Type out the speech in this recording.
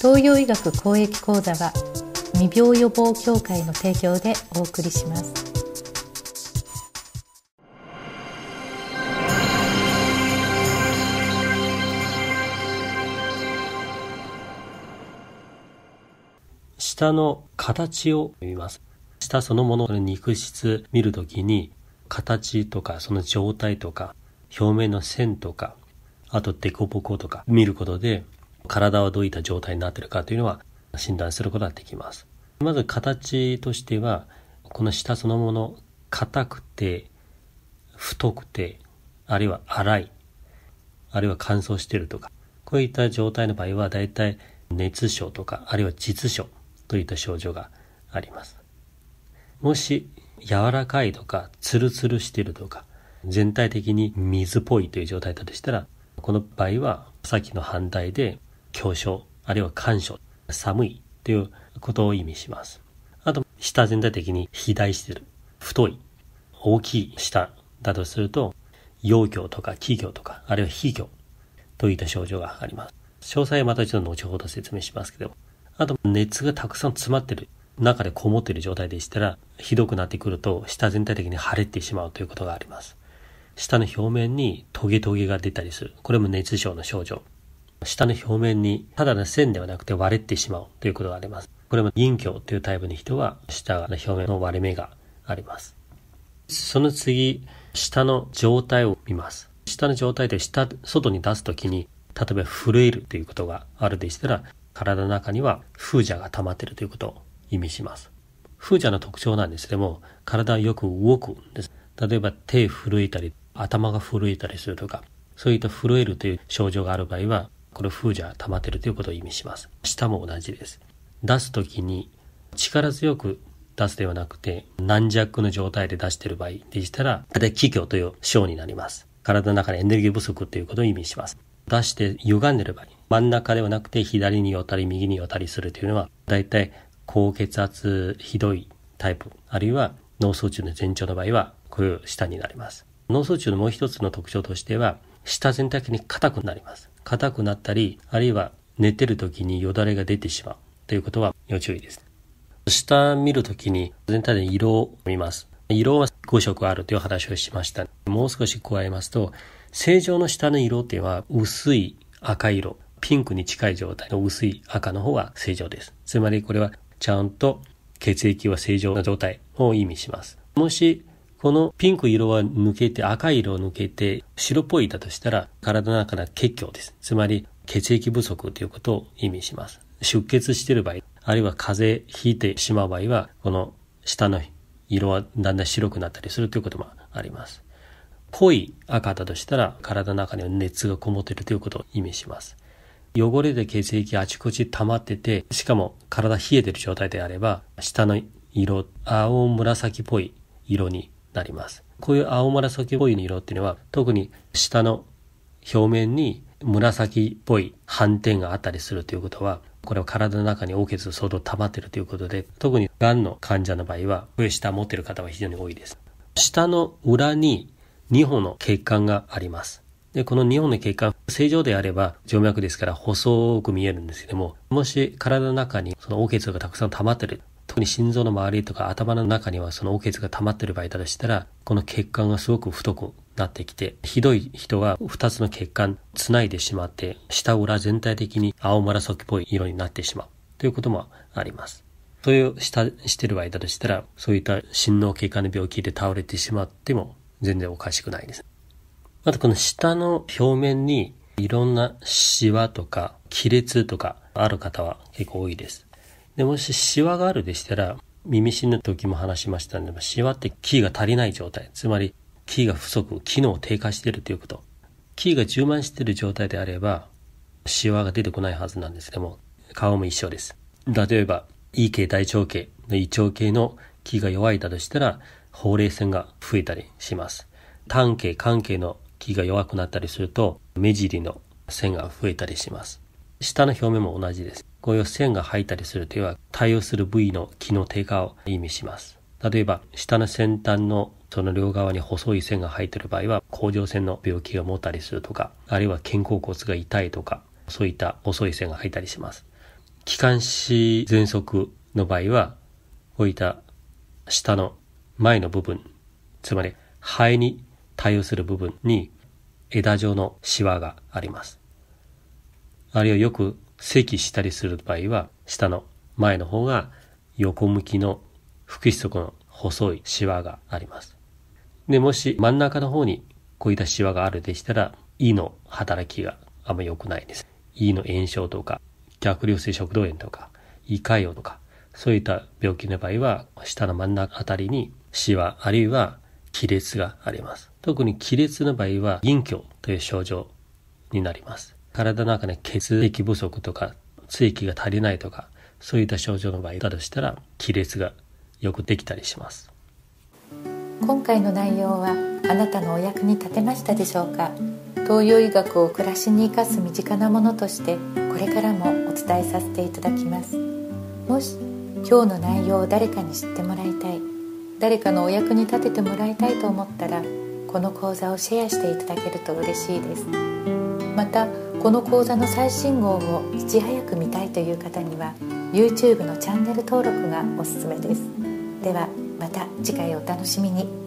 東洋医学公益講座は未病予防協会の提供でお送りします舌の形を見ます舌そのものの肉質見るときに形とかその状態とか表面の線とかあと凸凹とか見ることで体はどういった状態になっているかというのは診断することができます。まず形としては、この舌そのもの、硬くて、太くて、あるいは粗い、あるいは乾燥しているとか、こういった状態の場合は、だいたい熱症とか、あるいは実症といった症状があります。もし、柔らかいとか、ツルツルしているとか、全体的に水っぽいという状態だとしたら、この場合は、さっきの反対で、強暑、あるいは干渉、寒いということを意味します。あと、舌全体的に肥大してる、太い、大きい舌だとすると、陽魚とか気魚とか、あるいは非魚といった症状があります。詳細はまたっ度後ほど説明しますけど、あと熱がたくさん詰まってる、中でこもっている状態でしたら、ひどくなってくると、舌全体的に腫れてしまうということがあります。舌の表面にトゲトゲが出たりする。これも熱症の症状。下の表面にただの線ではなくて割れてしまうということがあります。これも陰虚というタイプの人は下の表面の割れ目があります。その次、下の状態を見ます。下の状態で下、外に出すときに、例えば震えるということがあるでしたら、体の中には風邪が溜まっているということを意味します。風邪の特徴なんですけども、体はよく動くんです。例えば手震えたり、頭が震えたりするとか、そういった震えるという症状がある場合は、この風じゃ溜まってるということを意味します。下も同じです。出す時に力強く出すではなくて軟弱の状態で出している場合でしたら、大体気虚という章になります。体の中でエネルギー不足ということを意味します。出して歪んでる場合、真ん中ではなくて左に寄ったり右に寄ったりするというのは、大体高血圧ひどいタイプ、あるいは脳卒中の前兆の場合は、こういう下になります。脳卒中のもう一つの特徴としては、舌全体的に硬くなります。硬くなったり、あるいは寝てる時によだれが出てしまうということは要注意です。下見るときに全体で色を見ます。色は5色あるという話をしました。もう少し加えますと、正常の下の色っていうのは薄い赤色、ピンクに近い状態の薄い赤の方が正常です。つまりこれはちゃんと血液は正常な状態を意味します。もしこのピンク色は抜けて、赤色を抜けて、白っぽいだとしたら、体の中の血虚です。つまり、血液不足ということを意味します。出血している場合、あるいは風邪ひいてしまう場合は、この下の色はだんだん白くなったりするということもあります。濃い赤だとしたら、体の中には熱がこもっているということを意味します。汚れで血液あちこち溜まってて、しかも体冷えてる状態であれば、下の色、青紫っぽい色になります。こういう青紫っぽい色っていうのは、特に下の表面に紫っぽい斑点があったりするということは、これは体の中に黄血相当溜まってるということで、特にがんの患者の場合は、上下持ってる方は非常に多いです。下の裏に2本の血管があります。で、この2本の血管、正常であれば静脈ですから細く見えるんですけども、もし体の中にその黄血がたくさん溜まってる特に心臓の周りとか頭の中にはそのおけつが溜まってる場合だとしたら、この血管がすごく太くなってきて、ひどい人は2つの血管つないでしまって、下裏全体的に青紫っぽい色になってしまうということもあります。それをしたしてる場合だとしたら、そういった心脳血管の病気で倒れてしまっても全然おかしくないです。またこの舌の表面にいろんなシワとか亀裂とかある方は結構多いです。で、もしシワがあるでしたら、耳死ぬ時も話しましたので、シワってキーが足りない状態。つまり、キーが不足、機能を低下しているということ。キーが充満している状態であれば、シワが出てこないはずなんですけども、顔も一緒です。例えば、E 系大腸系の胃腸系のーが弱いだとしたら、ほうれい線が増えたりします。単系、関係のーが弱くなったりすると、目尻の線が増えたりします。舌の表面も同じです。こういう線が入ったりする手は対応する部位の機能低下を意味します。例えば、下の先端のその両側に細い線が入っている場合は、甲状腺の病気が持ったりするとか、あるいは肩甲骨が痛いとか、そういった細い線が入ったりします。気管支喘息の場合は、こういった下の前の部分、つまり肺に対応する部分に枝状のシワがあります。あるいはよく咳したりする場合は、下の前の方が横向きの腹質側の細いシワがあります。で、もし真ん中の方にこういったシワがあるでしたら、胃の働きがあんま良くないです。胃の炎症とか、逆流性食道炎とか、胃潰瘍とか、そういった病気の場合は、下の真ん中あたりにシワ、あるいは亀裂があります。特に亀裂の場合は、陰鏡という症状になります。体の中で血液不足とか、血液が足りないとか、そういった症状の場合だとしたら、亀裂がよくできたりします。今回の内容はあなたのお役に立てましたでしょうか東洋医学を暮らしに生かす身近なものとしてこれからもお伝えさせていただきますもし今日の内容を誰かに知ってもらいたい誰かのお役に立ててもらいたいと思ったらこの講座をシェアしていただけると嬉しいですまたこの講座の最新号をいち早く見たいという方には YouTube のチャンネル登録がおすすめですではまた次回お楽しみに